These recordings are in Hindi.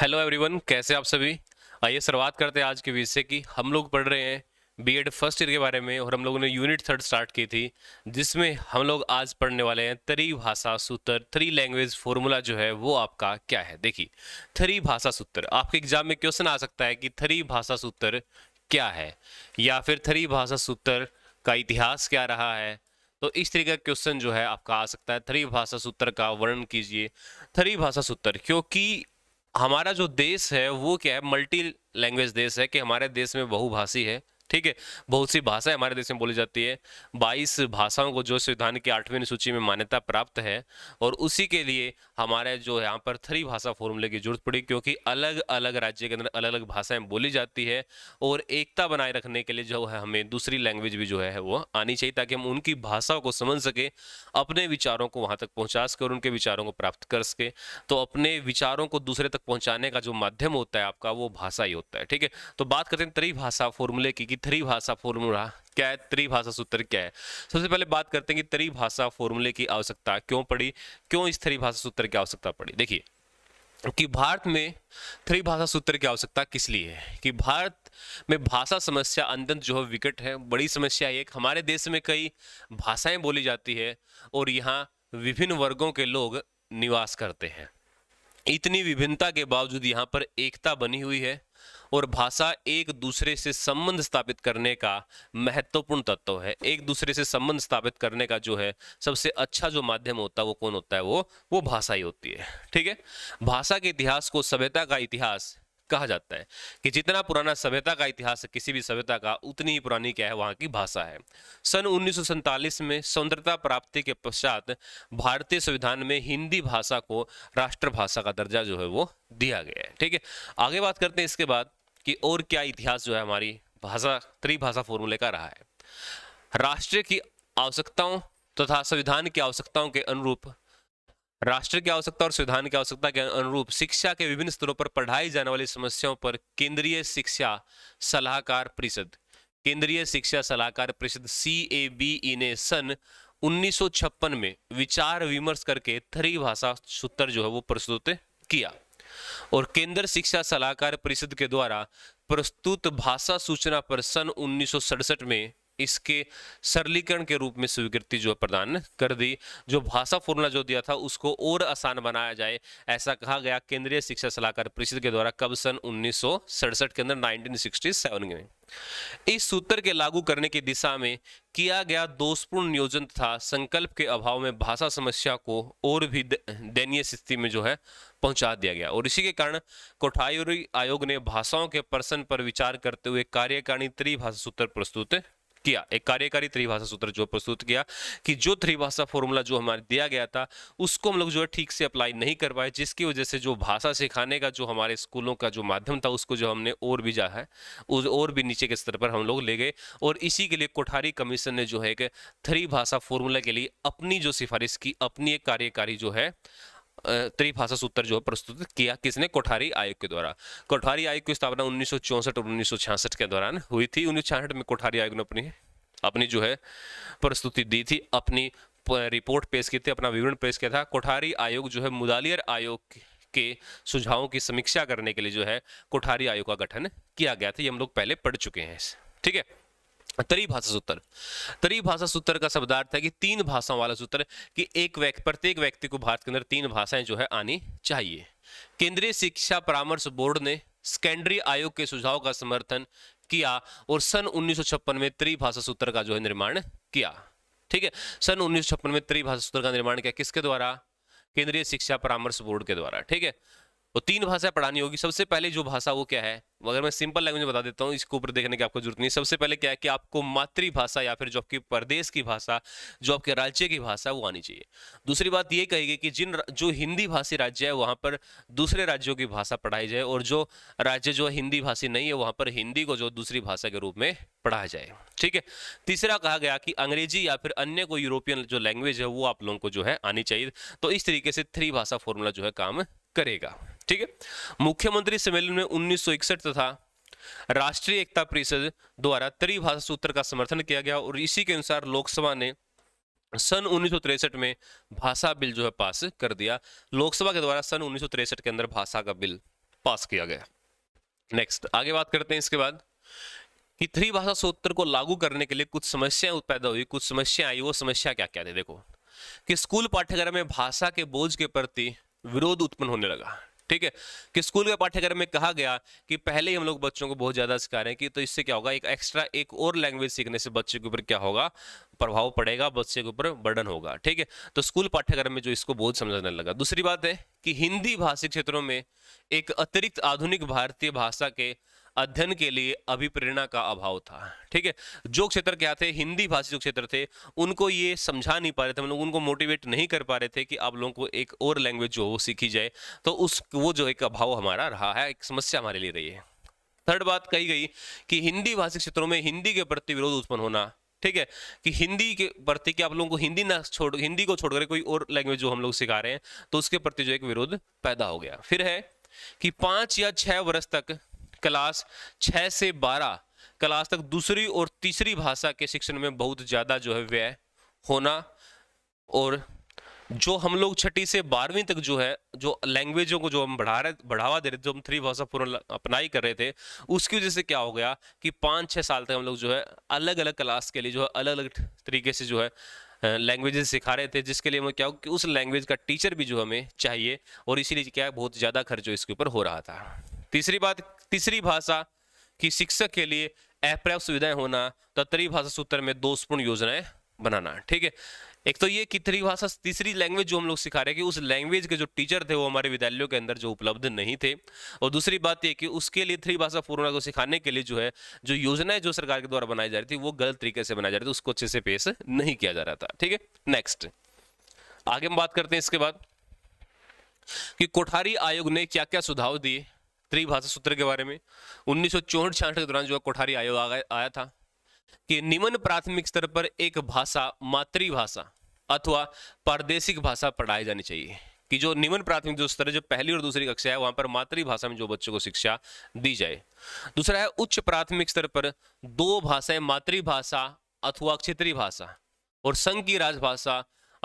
हेलो एवरीवन कैसे आप सभी आइए शुरुआत करते हैं आज के विषय की हम लोग पढ़ रहे हैं बीएड फर्स्ट ईयर के बारे में और हम लोगों ने यूनिट थर्ड स्टार्ट की थी जिसमें हम लोग आज पढ़ने वाले हैं थ्री भाषा सूत्र थ्री लैंग्वेज फॉर्मूला जो है वो आपका क्या है देखिए थ्री भाषा सूत्र आपके एग्जाम में क्वेश्चन आ सकता है कि थ्री भाषा सूत्र क्या है या फिर थ्री भाषा सूत्र का इतिहास क्या रहा है तो इस तरीके का क्वेश्चन जो है आपका आ सकता है थ्री भाषा सूत्र का वर्णन कीजिए थ्री भाषा सूत्र क्योंकि हमारा जो देश है वो क्या है मल्टी लैंग्वेज देश है कि हमारे देश में बहुभाषी है ठीक है बहुत सी भाषाएं हमारे देश में बोली जाती है बाईस भाषाओं को जो संविधान की आठवीं सूची में मान्यता प्राप्त है और उसी के लिए हमारे जो यहाँ पर थ्री भाषा फॉर्मूले की जरूरत पड़ी क्योंकि अलग अलग राज्य के अंदर अलग अलग भाषाएं बोली जाती है और एकता बनाए रखने के लिए जो है हमें दूसरी लैंग्वेज भी जो है वो आनी चाहिए ताकि हम उनकी भाषाओं को समझ सके अपने विचारों को वहाँ तक पहुँचा सके और उनके विचारों को प्राप्त कर सके तो अपने विचारों को दूसरे तक पहुँचाने का जो माध्यम होता है आपका वो भाषा ही होता है ठीक है तो बात करते हैं त्रिभाषा फॉर्मूले की त्रिभाषा फॉर्मूला क्या है त्रिभाषा सूत्र क्या है सबसे पहले बात करते हैं कि त्रिभाषा फॉर्मूले की आवश्यकता क्यों पड़ी क्यों इस त्रिभाषा सूत्र की आवश्यकता पड़ी देखिए कि भारत में त्रिभाषा सूत्र की आवश्यकता किस लिए है कि भारत में भाषा समस्या अत्यंत जो है विकट है बड़ी समस्या एक हमारे देश में कई भाषाएं बोली जाती है और यहाँ विभिन्न वर्गों के लोग निवास करते हैं इतनी विभिन्नता के बावजूद यहाँ पर एकता बनी हुई है और भाषा एक दूसरे से संबंध स्थापित करने का महत्वपूर्ण तत्व है एक दूसरे से संबंध स्थापित करने का जो है सबसे अच्छा जो माध्यम होता है वो कौन होता है वो वो भाषा ही होती है ठीक है भाषा के इतिहास को सभ्यता का इतिहास कहा जाता है कि जितना पुराना सभ्यता का इतिहास है किसी भी सभ्यता का उतनी ही पुरानी क्या है वहाँ की भाषा है सन उन्नीस में स्वतंत्रता प्राप्ति के पश्चात भारतीय संविधान में हिंदी भाषा को राष्ट्रभाषा का दर्जा जो है वो दिया गया है ठीक है आगे बात करते हैं इसके बाद कि और क्या इतिहास जो है हमारी भाषा त्रिभाषा फॉर्मूले का रहा है राष्ट्र की आवश्यकताओं तथा संविधान की आवश्यकताओं के अनुरूप राष्ट्र की आवश्यकता और संविधान की आवश्यकता के अनुरूप शिक्षा के विभिन्न स्तरों पर पढ़ाई जाने वाली समस्याओं पर केंद्रीय शिक्षा सलाहकार परिषद केंद्रीय शिक्षा सलाहकार परिषद सी e ने सन 1956 में विचार विमर्श करके थ्री भाषा सूत्र जो है वो प्रस्तुत किया और केंद्र शिक्षा सलाहकार परिषद के द्वारा प्रस्तुत भाषा सूचना पर सन उन्नीस में इसके सरलीकरण के रूप में स्वीकृति जो प्रदान कर दी जो भाषा फॉर्मूला जो दिया था उसको और आसान बनाया जाए ऐसा कहा गया केंद्रीय शिक्षा सलाहकार परिषद के द्वारा कब सन उन्नीस के अंदर नाइनटीन में इस सूत्र के लागू करने की दिशा में किया गया दोषपूर्ण नियोजन तथा संकल्प के अभाव में भाषा समस्या को और भी दयनीय स्थिति में जो है पहुंचा दिया गया और इसी के कारण कोठायुरी आयोग ने भाषाओं के प्रश्न पर विचार करते हुए कार्यकारिणी त्रिभाषा सूत्र प्रस्तुत किया एक कार्यकारी त्रिभाषा सूत्र जो प्रस्तुत किया कि जो त्रिभाषा फॉर्मूला जो हमारे दिया गया था उसको हम लोग जो है ठीक से अप्लाई नहीं कर पाए जिसकी वजह से जो भाषा सिखाने का जो हमारे स्कूलों का जो माध्यम था उसको जो हमने और भी जा है और भी नीचे के स्तर पर हम लोग ले गए और इसी के लिए कोठारी कमीशन ने जो है कि भाषा फॉर्मूला के लिए अपनी जो सिफारिश की अपनी एक कार्यकारी जो है त्रिभाषा सूत्र जो है प्रस्तुत किया किसने कोठारी आयोग के द्वारा कोठारी आयोग की स्थापना उन्नीस और उन्नीस के दौरान हुई थी उन्नीस में कोठारी आयोग ने अपनी अपनी जो है प्रस्तुति दी थी अपनी रिपोर्ट पेश की थी अपना विवरण पेश किया था कोठारी आयोग जो है मुदालियर आयोग के सुझावों की समीक्षा करने के लिए जो है कोठारी आयोग का गठन किया गया था ये हम लोग पहले पढ़ चुके हैं ठीक है तरी भाषा सूत्र तरी भाषा सूत्र का शब्दार्थ है कि तीन भाषाओं वाला सूत्र कि एक व्यक्ति प्रत्येक व्यक्ति को भारत के अंदर तीन भाषाएं जो है आनी चाहिए केंद्रीय शिक्षा परामर्श बोर्ड ने सेकेंडरी आयोग के सुझाव का समर्थन किया और सन उन्नीस में त्रिभाषा सूत्र का जो है निर्माण किया ठीक है सन उन्नीस में त्रिभाषा सूत्र का निर्माण किया किसके द्वारा केंद्रीय शिक्षा परामर्श बोर्ड के द्वारा ठीक है तो तीन भाषा पढ़ानी होगी सबसे पहले जो भाषा वो क्या है अगर मैं सिंपल लैंग्वेज बता देता हूँ इसके ऊपर देखने की आपको जरूरत नहीं सबसे पहले क्या है कि आपको मातृभाषा या फिर जो आपकी प्रदेश की भाषा जो आपके राज्य की भाषा वो आनी चाहिए दूसरी बात ये कहेगी कि जिन जो हिंदी भाषी राज्य है वहाँ पर दूसरे राज्यों की भाषा पढ़ाई जाए और जो राज्य जो हिंदी भाषी नहीं है वहाँ पर हिंदी को जो दूसरी भाषा के रूप में पढ़ाया जाए ठीक है तीसरा कहा गया कि अंग्रेजी या फिर अन्य कोई यूरोपियन जो लैंग्वेज है वो आप लोगों को जो है आनी चाहिए तो इस तरीके से थ्री भाषा फॉर्मूला जो है काम करेगा ठीक है मुख्यमंत्री सम्मेलन में उन्नीस तथा राष्ट्रीय एकता परिषद द्वारा त्रिभाषा सूत्र का समर्थन किया गया और इसी के अनुसार लोकसभा ने सन उन्नीस में भाषा बिल जो है पास कर दिया लोकसभा के द्वारा सन उन्नीस के अंदर भाषा का बिल पास किया गया नेक्स्ट आगे बात करते हैं इसके बाद कि त्रिभाषा सूत्र को लागू करने के लिए कुछ समस्याएं पैदा हुई कुछ समस्याएं आई वो समस्या क्या क्या थी देखो कि स्कूल पाठ्यक्रम में भाषा के बोझ के प्रति विरोध उत्पन्न होने लगा ठीक है कि स्कूल के पाठ्यक्रम में कहा गया कि पहले ही हम लोग बच्चों को बहुत ज़्यादा सिखा रहे हैं कि तो इससे क्या होगा एक एक्स्ट्रा एक और लैंग्वेज सीखने से बच्चे के ऊपर क्या होगा प्रभाव पड़ेगा बच्चे के ऊपर बर्डन होगा ठीक है तो स्कूल पाठ्यक्रम में जो इसको बहुत समझने लगा दूसरी बात है कि हिंदी भाषी क्षेत्रों में एक अतिरिक्त आधुनिक भारतीय भाषा के अध्ययन के लिए अभिप्रेरणा का अभाव था ठीक है जो क्षेत्र क्या थे हिंदी भाषी जो क्षेत्र थे उनको ये समझा नहीं पा रहे थे मतलब उनको मोटिवेट नहीं कर पा रहे थे कि आप लोगों को एक और लैंग्वेज जो वो सीखी जाए तो उस वो जो एक अभाव हमारा रहा है एक समस्या हमारे लिए रही है थर्ड बात कही गई कि हिंदी भाषी क्षेत्रों में हिंदी के प्रति विरोध उत्पन्न होना ठीक है कि हिंदी के प्रति कि आप लोगों को हिंदी ना छोड़ हिंदी को छोड़कर कोई और लैंग्वेज जो हम लोग सिखा रहे हैं तो उसके प्रति जो एक विरोध पैदा हो गया फिर है कि पांच या छह वर्ष तक क्लास छः से बारह क्लास तक दूसरी और तीसरी भाषा के शिक्षण में बहुत ज़्यादा जो है व्यय होना और जो हम लोग छठी से बारहवीं तक जो है जो लैंग्वेजों को जो हम बढ़ा रहे बढ़ावा दे रहे थे जो हम थ्री भाषा पूर्ण अपनाई कर रहे थे उसकी वजह से क्या हो गया कि पाँच छः साल तक हम लोग जो है अलग अलग क्लास के लिए जो है अलग अलग तरीके से जो है लैंग्वेजेस सिखा रहे थे जिसके लिए हमें क्या हो कि उस लैंग्वेज का टीचर भी जो हमें चाहिए और इसीलिए क्या बहुत ज़्यादा खर्च इसके ऊपर हो रहा था तीसरी बात तीसरी भाषा की शिक्षक के लिए अप्रैप सुविधाएं होना तत्तरी भाषा सूत्र में दोषपूर्ण योजनाएं बनाना ठीक है एक तो ये कि भाषा तीसरी लैंग्वेज जो हम लोग सिखा रहे हैं कि उस लैंग्वेज के जो टीचर थे वो हमारे विद्यालयों के अंदर जो उपलब्ध नहीं थे और दूसरी बात ये कि उसके लिए थ्री भाषा पूर्णा को सिखाने के लिए जो है जो योजनाएं जो सरकार के द्वारा बनाई जा रही थी वो गलत तरीके से बनाई जा रही थी उसको अच्छे से पेश नहीं किया जा रहा था ठीक है नेक्स्ट आगे हम बात करते हैं इसके बाद कि कोठारी आयोग ने क्या क्या सुझाव दिए त्रिभाषा सूत्र के बारे में उन्नीस सौ के दौरान जो कोठारी आयोग आया था कि निम्न प्राथमिक स्तर पर एक भाषा मातृभाषा अथवा प्रादेशिक भाषा पढ़ाई जानी चाहिए कि जो निम्न प्राथमिक जो स्तर है जो पहली और दूसरी कक्षा है वहां पर मातृभाषा में जो बच्चों को शिक्षा दी जाए दूसरा है उच्च प्राथमिक स्तर पर दो भाषाएं मातृभाषा अथवा क्षेत्रीय भाषा और संघ की राजभाषा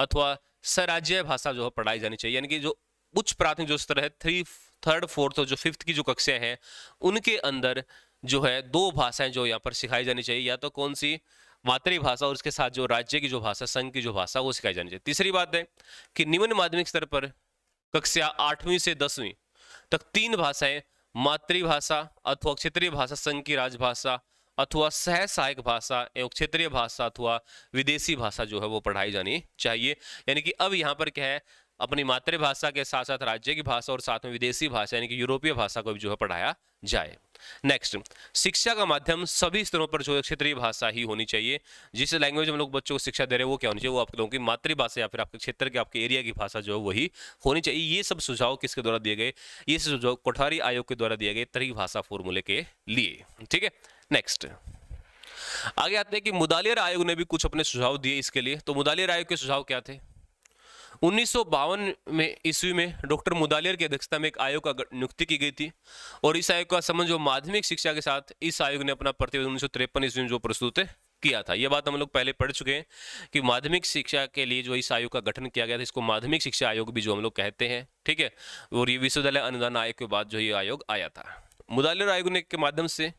अथवा सराज्य भाषा जो है पढ़ाई जानी चाहिए यानी कि जो उच्च प्राथमिक जो स्तर है थ्री थर्ड फोर्थ और जो फिफ्थ की जो कक्षाएं हैं उनके अंदर जो है दो भाषाएं जो यहाँ पर सिखाई जानी चाहिए या तो कौन सी मातृभाषा और उसके साथ जो राज्य की जो भाषा संघ की जो भाषा वो सिखाई जानी चाहिए तीसरी बात है कि निम्न माध्यमिक स्तर पर कक्षा आठवीं से दसवीं तक तीन भाषाएं मातृभाषा अथवा क्षेत्रीय भाषा संघ की राजभाषा अथवा सह सहायक भाषा एवं क्षेत्रीय भाषा अथवा विदेशी भाषा जो है वो पढ़ाई जानी चाहिए यानी कि अब यहाँ पर क्या है अपनी मातृभाषा के साथ साथ राज्य की भाषा और साथ में विदेशी भाषा यानी कि यूरोपीय भाषा को भी जो है पढ़ाया जाए नेक्स्ट शिक्षा का माध्यम सभी स्तरों पर जो है क्षेत्रीय भाषा ही होनी चाहिए जिस लैंग्वेज हम लोग बच्चों को शिक्षा दे रहे हैं वो क्या होनी चाहिए वो आप लोगों की मातृभाषा या फिर आपके क्षेत्र के आपके एरिया की भाषा जो है वही होनी चाहिए ये सब सुझाव किसके द्वारा दिए गए ये सुझाव कोठारी आयोग के द्वारा दिए गए तरी भाषा फॉर्मूले के लिए ठीक है नेक्स्ट आगे आते हैं कि मुदालियर आयोग ने भी कुछ अपने सुझाव दिए इसके लिए तो मुदालियर आयोग के सुझाव क्या थे 1952 में ईस्वी में डॉक्टर मुदालियर की अध्यक्षता में एक आयोग का नियुक्ति की गई थी और इस आयोग का संबंध जो माध्यमिक शिक्षा के साथ इस आयोग ने अपना प्रतिवेदन उन्नीस ईस्वी में जो प्रस्तुत किया था यह बात हम लोग पहले पढ़ चुके हैं कि माध्यमिक शिक्षा के लिए जो इस आयोग का गठन किया गया था इसको माध्यमिक शिक्षा आयोग भी जो हम लोग कहते हैं ठीक है और ये विश्वविद्यालय अनुदान आयोग के बाद जो ये आयोग आया था मुदालियर आयोग ने के माध्यम से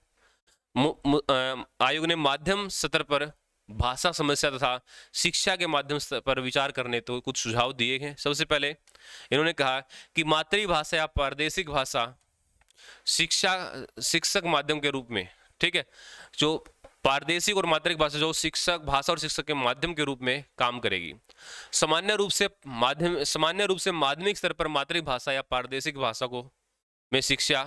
आयोग ने माध्यम सत्र पर भाषा समस्या तथा शिक्षा के माध्यम पर विचार करने तो कुछ सुझाव दिए हैं सबसे पहले इन्होंने कहा कि मातृभाषा या प्रादेशिक भाषा शिक्षा शिक्षक माध्यम के रूप में ठीक है जो पारदेशिक और मातृक भाषा जो शिक्षक भाषा और शिक्षक के माध्यम के रूप में काम करेगी सामान्य रूप से माध्यम सामान्य रूप से माध्यमिक स्तर पर मातृभाषा या पारदेशिक भाषा को में शिक्षा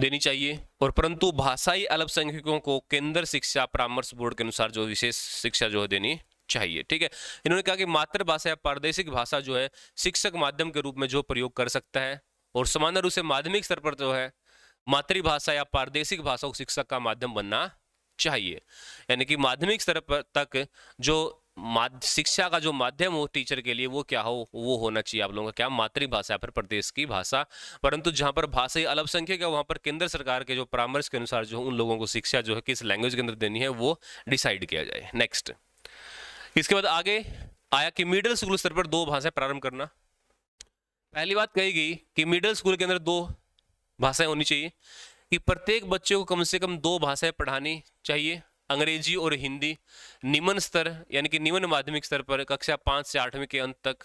देनी चाहिए और परंतु भाषाई अल्पसंख्यकों को केंद्र शिक्षा परामर्श बोर्ड के अनुसार जो विशेष शिक्षा जो है देनी चाहिए ठीक है इन्होंने कहा कि मातृभाषा या प्रादेशिक भाषा जो है शिक्षक माध्यम के रूप में जो प्रयोग कर सकता है और सामान्य रूप से माध्यमिक स्तर पर जो है मातृभाषा या प्रादेशिक भाषा को शिक्षक का माध्यम बनना चाहिए यानी कि माध्यमिक स्तर पर तक जो शिक्षा का जो माध्यम हो टीचर के लिए वो क्या हो वो होना चाहिए आप लोगों का क्या मातृभाषा फिर प्रदेश की भाषा परंतु जहाँ पर भाषा अल्पसंख्यक है वहाँ पर केंद्र सरकार के जो परामर्श के अनुसार जो उन लोगों को शिक्षा जो है किस लैंग्वेज के अंदर देनी है वो डिसाइड किया जाए नेक्स्ट इसके बाद आगे आया कि मिडिल स्कूल स्तर पर दो भाषाएं प्रारंभ करना पहली बात कही गई कि मिडिल स्कूल के अंदर दो भाषाएं होनी चाहिए कि प्रत्येक बच्चे को कम से कम दो भाषाएं पढ़ानी चाहिए अंग्रेजी और हिंदी निम्न स्तर यानी कि निम्न माध्यमिक स्तर पर कक्षा पाँच से आठवीं के अंत तक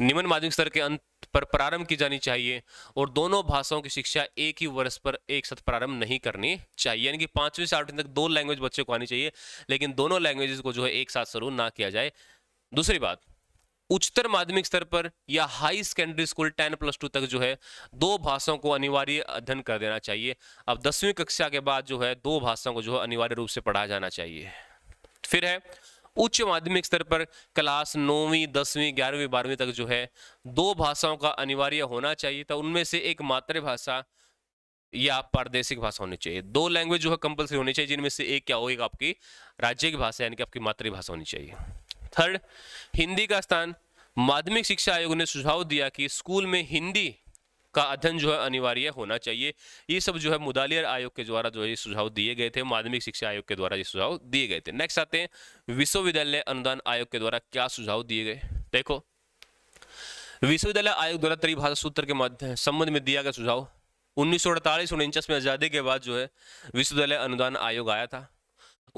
निम्न माध्यमिक स्तर के अंत पर प्रारंभ की जानी चाहिए और दोनों भाषाओं की शिक्षा एक ही वर्ष पर एक साथ प्रारंभ नहीं करनी चाहिए यानी कि पाँचवीं से आठवीं तक दो लैंग्वेज बच्चे को आनी चाहिए लेकिन दोनों लैंग्वेजेस को जो है एक साथ शुरू ना किया जाए दूसरी बात उच्चतर माध्यमिक स्तर पर या high secondary school ten plus two तक जो है दो भाषाओं को अनिवार्य अध्ययन कर देना चाहिए अब दसवीं कक्षा के बाद जो है दो भाषाओं को जो है अनिवार्य रूप से पढ़ाया जाना चाहिए फिर है उच्च माध्यमिक स्तर पर क्लास नौवीं दसवीं ग्यारहवीं बारहवीं तक जो है दो भाषाओं का अनिवार्य होना चाहिए तो उनमें से एक मातृभाषा या प्रादेशिक भाषा होनी चाहिए दो लैंग्वेज जो है कंपलसरी होनी चाहिए जिनमें से एक क्या होगी आपकी राज्य की भाषा यानी कि आपकी मातृभाषा होनी चाहिए थर्ड हिंदी का स्थान माध्यमिक शिक्षा आयोग ने सुझाव दिया कि स्कूल में हिंदी का अध्ययन जो है अनिवार्य होना चाहिए ये सब जो है मुदालियर आयोग के द्वारा जो है सुझाव दिए गए थे माध्यमिक शिक्षा आयोग के द्वारा ये सुझाव दिए गए थे नेक्स्ट आते हैं विश्वविद्यालय अनुदान आयोग के द्वारा क्या सुझाव दिए गए देखो विश्वविद्यालय आयोग द्वारा त्रिभाषा सूत्र के माध्यम संबंध में दिया गया सुझाव उन्नीस सौ अड़तालीस उनचास में आज़ादी के बाद जो है विश्वविद्यालय अनुदान आयोग आया था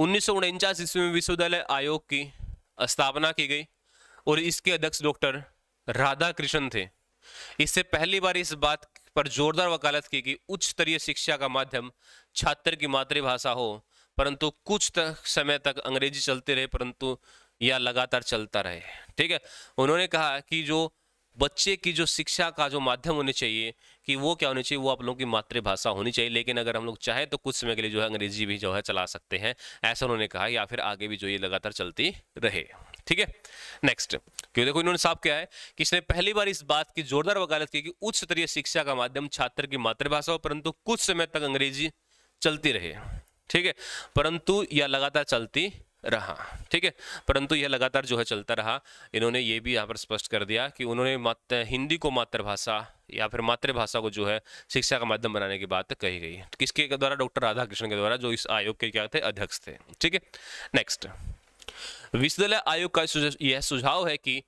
उन्नीस सौ ईस्वी में विश्वविद्यालय आयोग की स्थापना की गई और इसके अध्यक्ष डॉक्टर राधा कृष्ण थे इससे पहली बार इस बात पर जोरदार वकालत की कि उच्च स्तरीय शिक्षा का माध्यम छात्र की मातृभाषा हो परंतु कुछ तक समय तक अंग्रेजी चलते रहे परंतु यह लगातार चलता रहे ठीक है उन्होंने कहा कि जो बच्चे की जो शिक्षा का जो माध्यम होने चाहिए कि वो क्या होनी चाहिए वो आप लोगों की मातृभाषा होनी चाहिए लेकिन अगर हम लोग चाहें तो कुछ समय के लिए जो है अंग्रेजी भी जो है चला सकते हैं ऐसा उन्होंने कहा या फिर आगे भी जो ये लगातार चलती रहे ठीक है नेक्स्ट क्यों देखो इन्होंने साफ किया है कि इसने पहली बार इस बात की जोरदार वकालत की कि उच्च स्तरीय शिक्षा का माध्यम छात्र की मातृभाषा हो परंतु कुछ समय तक अंग्रेजी चलती रहे ठीक है परंतु यह लगातार चलती रहा ठीक है परंतु यह लगातार जो है चलता रहा इन्होंने ये भी यहाँ पर स्पष्ट कर दिया कि उन्होंने मात हिंदी को मातृभाषा या फिर मातृभाषा को जो है शिक्षा का माध्यम बनाने की बात कही गई तो किसके द्वारा डॉक्टर राधाकृष्ण के द्वारा जो इस आयोग के क्या थे अध्यक्ष थे ठीक है नेक्स्ट विश्वविद्यालय आयोग का यह सुझाव है कि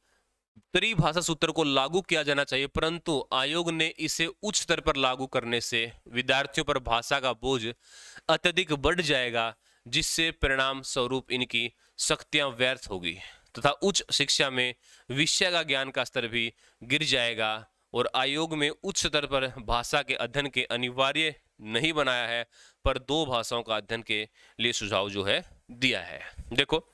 त्रिभाषा सूत्र को लागू किया जाना चाहिए परंतु आयोग ने इसे उच्च स्तर पर लागू करने से विद्यार्थियों पर भाषा का बोझ अत्यधिक बढ़ जाएगा जिससे परिणाम स्वरूप इनकी शक्तियां व्यर्थ होगी तथा उच्च शिक्षा में विषय का ज्ञान का स्तर भी गिर जाएगा और आयोग में उच्च स्तर पर भाषा के अध्ययन के अनिवार्य नहीं बनाया है पर दो भाषाओं का अध्ययन के लिए सुझाव जो है दिया है देखो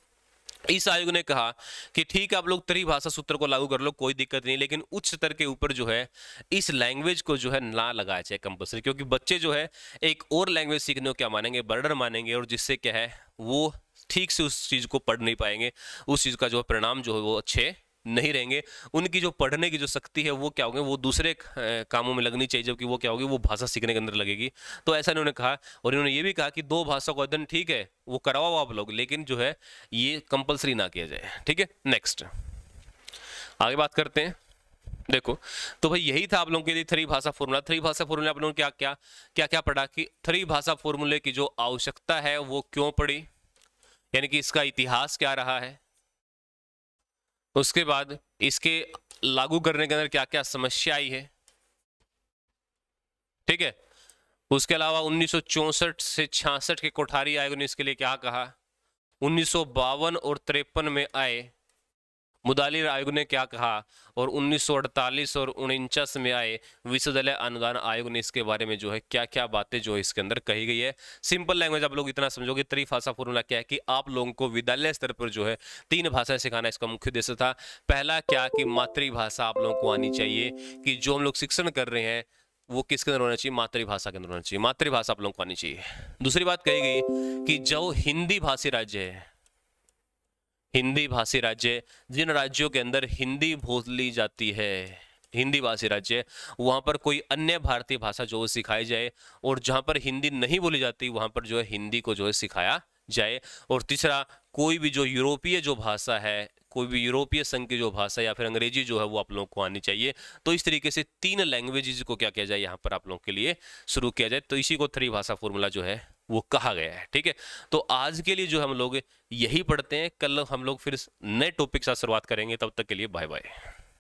इस आयोग ने कहा कि ठीक है आप लोग त्रिभाषा सूत्र को लागू कर लो कोई दिक्कत नहीं लेकिन उच्च स्तर के ऊपर जो है इस लैंग्वेज को जो है ना लगाया जाए कंपल्सरी क्योंकि बच्चे जो है एक और लैंग्वेज सीखने को क्या मानेंगे बर्डर मानेंगे और जिससे क्या है वो ठीक से उस चीज़ को पढ़ नहीं पाएंगे उस चीज़ का जो परिणाम जो है वो अच्छे नहीं रहेंगे उनकी जो पढ़ने की जो शक्ति है वो क्या होगी वो दूसरे कामों में लगनी चाहिए जबकि वो क्या होगी वो भाषा सीखने के अंदर लगेगी तो ऐसा इन्होंने कहा और इन्होंने ये भी कहा कि दो भाषा का अध्ययन ठीक है वो करवाओ आप लोग लेकिन जो है ये कंपल्सरी ना किया जाए ठीक है नेक्स्ट आगे बात करते हैं देखो तो भाई यही था आप लोगों के लिए थ्री भाषा फॉर्मूला थ्री भाषा फॉर्मूला आप लोगों ने क्या क्या क्या क्या पढ़ा कि थ्री भाषा फॉर्मूले की जो आवश्यकता है वो क्यों पड़ी यानी कि इसका इतिहास क्या रहा है उसके बाद इसके लागू करने के अंदर क्या क्या समस्या आई है ठीक है उसके अलावा 1964 से 66 के कोठारी आयोग ने इसके लिए क्या कहा उन्नीस और तिरपन में आए मुदालिर आयोग ने क्या कहा और 1948 और उनचास में आए विश्वविद्यालय अनुदान आयोग ने इसके बारे में जो है क्या क्या बातें जो है इसके अंदर कही गई है सिंपल लैंग्वेज आप लोग इतना समझोगे त्रिभाषा फॉर्मूला क्या है कि आप लोगों को विद्यालय स्तर पर जो है तीन भाषाएं सिखाना इसका मुख्य उद्देश्य था पहला क्या कि मातृभाषा आप लोगों को आनी चाहिए कि जो हम लोग शिक्षण कर रहे हैं वो किसके अंदर होना चाहिए मातृभाषा के अंदर होना चाहिए मातृभाषा आप लोगों को आनी चाहिए दूसरी बात कही गई कि जो हिंदी भाषी राज्य है हिंदी भाषी राज्य जिन राज्यों के अंदर हिंदी बोली जाती है हिंदी भाषी राज्य वहाँ पर कोई अन्य भारतीय भाषा जो है सिखाई जाए और जहाँ पर हिंदी नहीं बोली जाती वहाँ पर जो है हिंदी को जो है सिखाया जाए और तीसरा कोई भी जो यूरोपीय जो भाषा है कोई भी यूरोपीय संघ की जो भाषा या फिर अंग्रेजी जो है वो आप लोगों को आनी चाहिए तो इस तरीके से तीन लैंग्वेजेज को क्या किया जाए यहाँ पर आप लोगों के लिए शुरू किया जाए तो इसी को थ्री भाषा फॉर्मूला जो है वो कहा गया है ठीक है तो आज के लिए जो हम लोग यही पढ़ते हैं कल हम लोग फिर नए टॉपिक साथ शुरुआत करेंगे तब तक के लिए बाय बाय